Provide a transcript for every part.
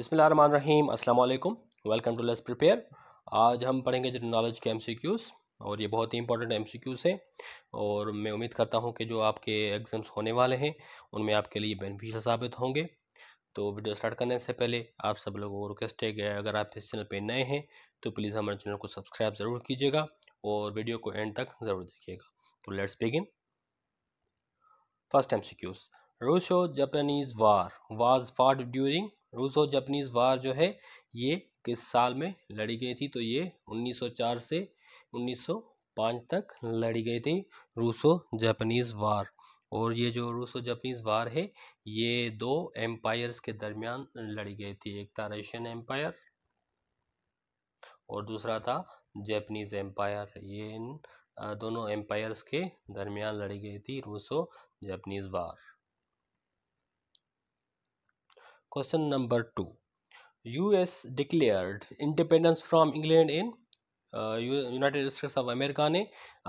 रहीम अस्सलाम वालेकुम welcome to less prepare आज हम पढ़ेंगे जनरल नॉलेज के एमसीक्यूज़ और ये बहुत ही इंपॉर्टेंट एमसीक्यूज़ हैं और मैं उम्मीद करता हूँ कि जो आपके एग्ज़ाम्स होने वाले हैं उनमें आपके लिए बेनिफिशियल साबित होंगे तो वीडियो स्टार्ट करने से पहले आप सब लोगों को रिक्वेस्ट है कि अगर आप इस चैनल पर नए हैं तो प्लीज़ हमारे चैनल को सब्सक्राइब ज़रूर कीजिएगा और वीडियो को एंड तक ज़रूर देखिएगा तो let's begin first um russo Japanese war was fought during Russo Japanese war जो है ये किस साल में लड़ी गई थी तो ये 1904 से 1905 तक लड़ी गई थी रूसो जापानीज वार और ये जो रूसो जापानीज वार है ये दो एम्पायर्स के दरमियान लड़ी गई थी एक था रशियन एम्पायर और दूसरा था जैपनीज एम्पायर ये इन दोनों एम्पायर्स के दरमियान लड़ी गई थी Russo Japanese war question number two US declared independence from England in United States of America ने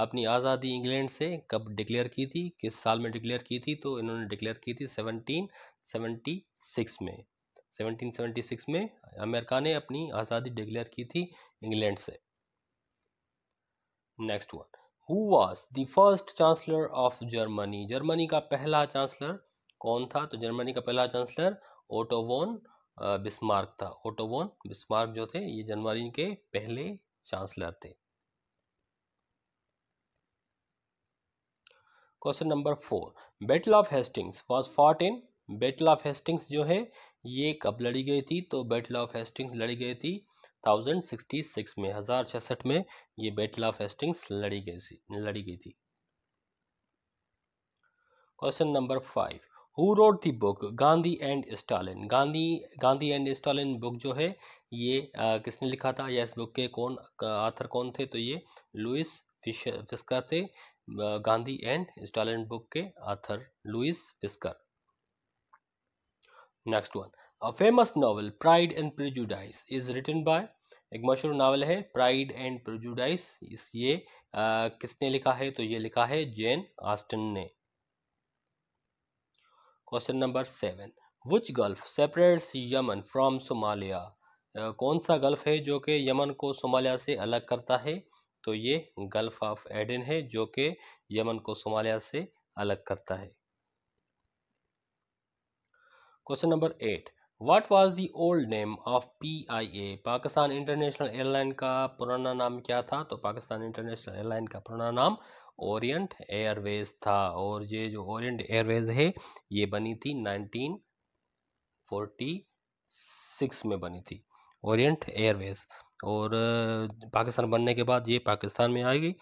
अपनी आज़ादी इंग्लैंड से कब डिक्लेयर की थी किस साल में डिक्लेयर की थी तो इन्होंने डिक्लेयर की थी 1776 में 1776 में अमेरिका ने अपनी आज़ादी डिक्लेयर की थी इंग्लैंड से next one who was the first chancellor of Germany Germany का पहला चांसलर कौन था तो जर्मनी का पहला चांसलर ओटोवोन बिस्मार्क था ओटोवोन बिस्मार्क जो थे ये जनवरी के पहले चांसलर थे question number four battle of Hastings was fought in battle of Hastings जो है ये कब लड़ी गई थी तो बैटल ऑफ हेस्टिंग्स लड़ी गई थी थाउजेंड सिक्सटी सिक्स में हजार छसठ में ये बैटल ऑफ हेस्टिंग्स लड़ी गई थी लड़ी गई थी question number five who wrote the book Gandhi and Stalin Gandhi Gandhi and Stalin book जो है ये आ, किसने लिखा था या इस बुक के कौन आथर कौन थे तो ये लुइस फिशर फिस्कर थे गांधी एंड स्टालिन बुक के author Louis Fisker next one a famous novel Pride and Prejudice is written by एक मशहूर नावल है प्राइड एंड प्रिजुडाइस इस ये आ, किसने लिखा है तो ये लिखा है जेन आस्टन ने question number seven which gulf separates Yemen from Somalia कौन सा गल्फ है जो कि यमन को सोमालिया से अलग करता है तो ये गल्फ ऑफ एडन है जो कि यमन को सोमालिया से अलग करता है question number eight what was the old name of PIA Pakistan international airline का पुराना नाम क्या था तो पाकिस्तान इंटरनेशनल एयरलाइन का पुराना नाम ओरिएंट एयरवेज था और ये जो ओरिएंट एयरवेज है ये बनी थी 1946 में बनी थी ओरिएंट एयरवेज और पाकिस्तान बनने के बाद ये पाकिस्तान में आ गई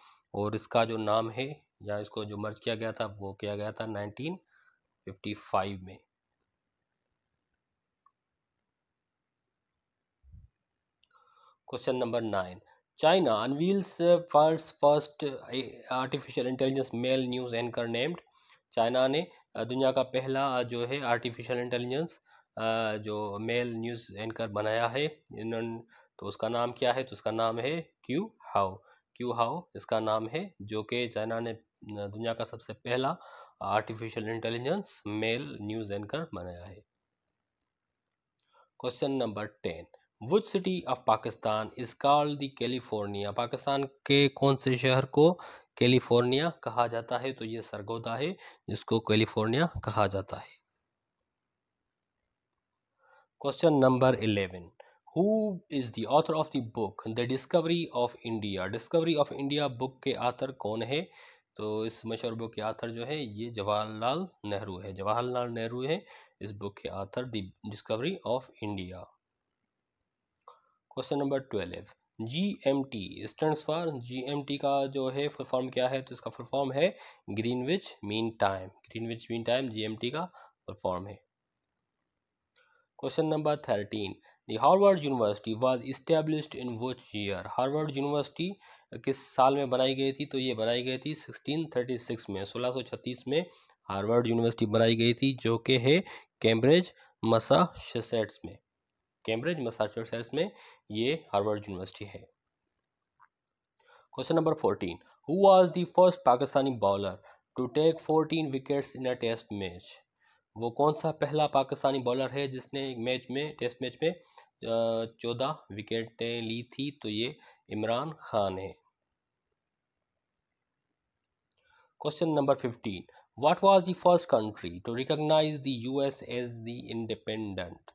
और इसका जो नाम है या इसको जो मर्ज किया गया था वो किया गया था 1955 में question number nine China unveils world's first artificial intelligence male news anchor named China ने uh, दुनिया का पहला uh, जो है आर्टिफिशियल इंटेलिजेंस uh, जो मेल न्यूज़ एंकर बनाया है इन्होंने तो उसका नाम क्या है तो उसका नाम है क्यू हाउ क्यू हाउ इसका नाम है जो कि चाइना ने दुनिया का सबसे पहला artificial intelligence male news anchor बनाया है question number ten which city of Pakistan is called the California Pakistan के कौन से शहर को कैलिफोर्निया कहा जाता है तो ये सरगोदा है जिसको कैलिफोर्निया कहा जाता है question number eleven who is the author of the book the Discovery of India Discovery of India book के आथर कौन है तो इस मशहूर बुक के आथर जो है ये जवाहरलाल नेहरू है जवाहरलाल नेहरू है इस बुक के author the Discovery of India question number twelve G M T stand for G M T का जो है फुल फॉर्म क्या है तो इसका फुल फॉर्म है Greenwich mean time Greenwich mean time G M T का फुल फॉर्म है question number thirteen the Harvard University was establish in which year Harvard university किस साल में बनाई गई थी तो ये बनाई गई थी 1636 में 1636 में हार्वर्ड यूनिवर्सिटी बनाई गई थी जो कि है कैम्ब्रिज मसाशेसेट्स में कैम्ब्रिज मैसाचुसेट्स में ये हार्वर्ड यूनिवर्सिटी है question number fourteen who was the first Pakistani bowler to take fourteen wickets in a test match वो कौन सा पहला पाकिस्तानी बॉलर है जिसने मैच में टेस्ट मैच में चौदह विकेटें ली थी तो ये इमरान खान है question number fifteen what was the first country to recognise the US as the independent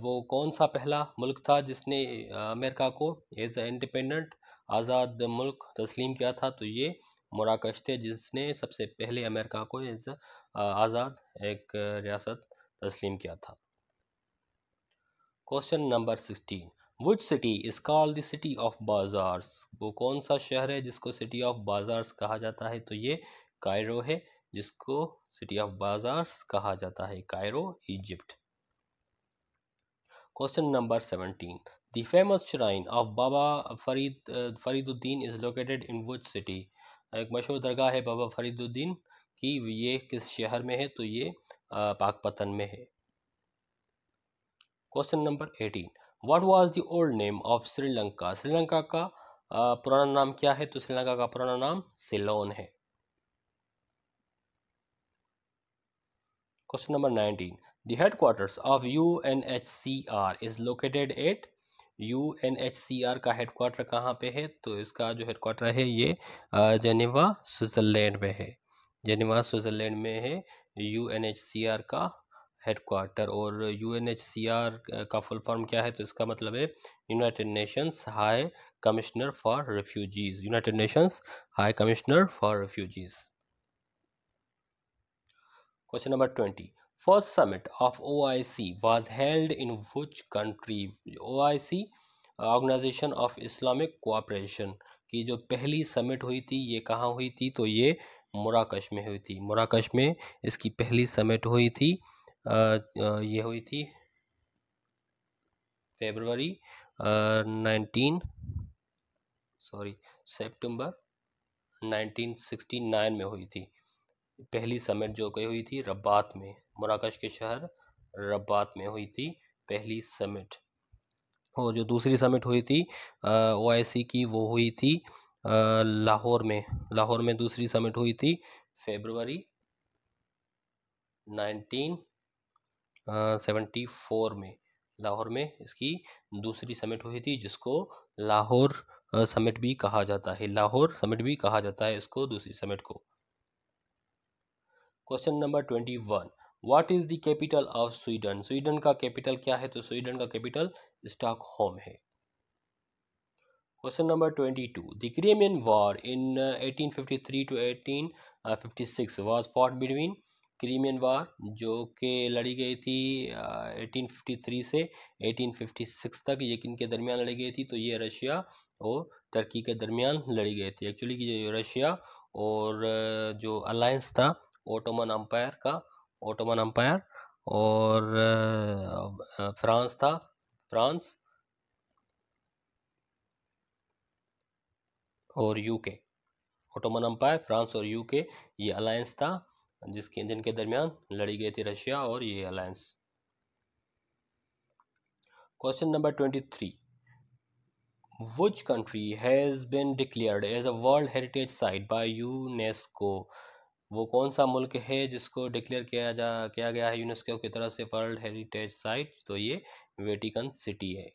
वो कौन सा पहला मुल्क था जिसने अमेरिका को एज ए इंडिपेंडेंट आज़ाद मुल्क तस्लीम किया था तो ये मराकश थे जिसने सबसे पहले अमेरिका को एज आज़ाद एक रियासत तस्लीम किया था question number sixteen which city is called the city of bazaars वो कौन सा शहर है जिसको सिटी ऑफ बाजार्स कहा जाता है तो ये कायरो है जिसको सिटी ऑफ बाजार्स कहा जाता है Cairo Egypt question number seventeen the famous shrine of Baba Farid Fariduddin is located in which city एक मशहूर दरगाह है बाबा फरीदुद्दीन की ये किस शहर में है तो ये पाकपतन में है question number eighteen what was the old name of Sri Lanka Sri Lanka का पुराना नाम क्या है तो श्रीलंका का पुराना नाम सिलोन है question number nineteen The headquarters of UNHCR is located at UNHCR का हेडक्वार्टर कहाँ पे है तो इसका जो हेडक्वार्टर है ये जेनेवा स्विट्ज़रलैंड में है जेनेवा स्विट्ज़रलैंड में है UNHCR का हेडक्वार्टर और आर का फुल फॉर्म क्या है तो इसका मतलब है United Nations high commissioner for refugees United Nations high commissioner for refugees question number twenty first summit of O I C was held in which country O I C Organisation of Islamic Cooperation की जो पहली summit हुई थी ये कहाँ हुई थी तो ये मुराकश में हुई थी मुराकश में इसकी पहली समिट हुई थी आ, ये हुई थी February nineteen sorry September nineteen sixty nine में हुई थी पहली समिट जो कही हुई थी रब्बात में मराकश के शहर रबात में हुई थी पहली समिट और जो दूसरी समिट हुई थी ओ की वो हुई थी लाहौर में लाहौर में दूसरी समिट हुई थी फेबरवरी 1974 सेवेंटी फोर में लाहौर में इसकी दूसरी समिट हुई थी जिसको लाहौर समिट भी कहा जाता है लाहौर समिट भी कहा जाता है इसको दूसरी समिट को question number twenty one what is the capital of Sweden Sweden का कैपिटल क्या है तो स्वीडन का कैपिटल स्टॉक होम है question number twenty two the war in eighteen fifty three to eighteen fifty six was fought between Crimean war जो के लड़ी गई थी एटीन फिफ्टी थ्री से एटीन फिफ्टी सिक्स तक ये किन के दरमियान लड़ी गई थी तो ये रशिया और टर्की के दरमियान लड़ी गई थी एक्चुअली कि रशिया और uh, जो अलायंस था ओटोमन अम्पायर का ओटोमन अम्पायर और फ्रांस था फ्रांस और यूके ओटोमन अम्पायर फ्रांस और यूके ये अलायंस था जिसके जिनके दरमियान लड़ी गई थी रशिया और ये alliance question number twenty three which country has been declared as a world heritage site by UNESCO वो कौन सा मुल्क है जिसको डिक्लेयर किया जा किया गया है यूनेस्को की तरफ से वर्ल्ड हेरिटेज साइट तो ये वेटिकन सिटी है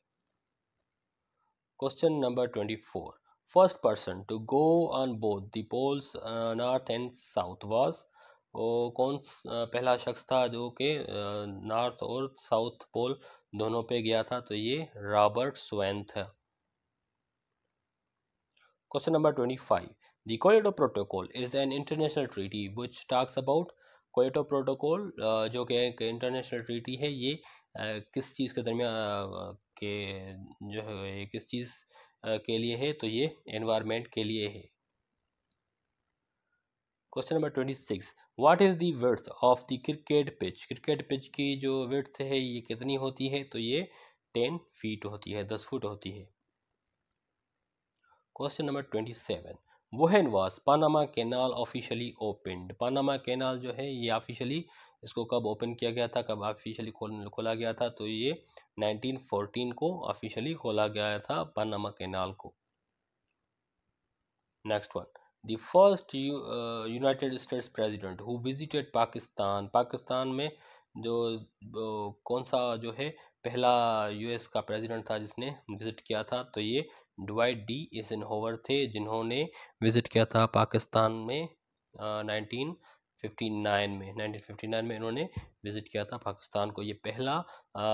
question number twenty four first person to go on both the poles north and south was वो कौन पहला शख्स था जो कि नॉर्थ और साउथ पोल दोनों पे गया था तो ये रॉबर्ट स्वैन था question number twenty five The Kyoto Protocol is an international treaty which talks about Kyoto protocol uh, जो कि एक international treaty है ये uh, किस चीज़ के दरमियान uh, के जो है किस चीज़ के लिए है तो ये environment के लिए है question number twenty six what is the worth of the cricket pitch cricket pitch की जो वर्थ है ये कितनी होती है तो ये टेन फीट होती है दस फुट होती है question number twenty seven when was Panama Canal officially opened Panama Canal जो है ये ऑफिशियली इसको कब ओपन किया गया था कब ऑफिशियली खोला गया था तो ये 1914 को ऑफिशियली खोला गया था पानामा कैनाल को next one the first United States president who visited Pakistan Pakistan में जो कौन सा जो है पहला यूएस का प्रेसिडेंट था जिसने विजिट किया था तो ये डुआइट डी होवर थे जिन्होंने विजिट किया था पाकिस्तान में नाइनटीन 1959 में 1959 में इन्होंने विजिट किया था पाकिस्तान को ये पहला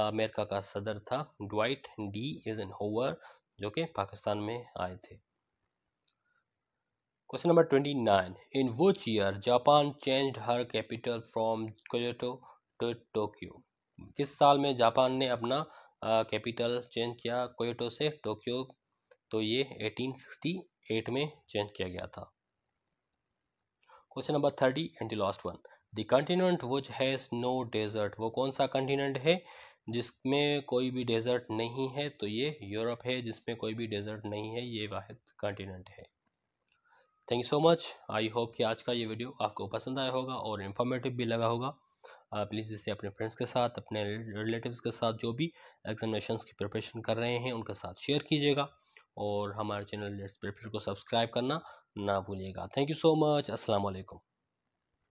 अमेरिका का सदर था ड्वाइट डी एजन होवर जो कि पाकिस्तान में आए थे question number 29 in which year Japan changed her capital from Kyoto to Tokyo किस साल में जापान ने अपना कैपिटल चेंज किया कोयोटो से टोक्यो तो ये 1868 में चेंज किया गया था question number thirty and last one the continent which has no desert वो कौन सा कंटिनेंट है जिसमें कोई भी डेजर्ट नहीं है तो ये यूरोप है जिसमें कोई भी डेजर्ट नहीं है ये वाहिद कंटिनेंट है thank you so much I hope कि आज का ये वीडियो आपको पसंद आया होगा और इन्फॉर्मेटिव भी लगा होगा आप प्लीज़ इसे अपने फ्रेंड्स के साथ अपने रिलेटिव्स के साथ जो भी एग्जामिनेशन की प्रिपरेशन कर रहे हैं उनके साथ शेयर कीजिएगा और हमारे चैनल लेट्स प्लेफिट को सब्सक्राइब करना ना भूलिएगा थैंक यू सो मच अस्सलाम वालेकुम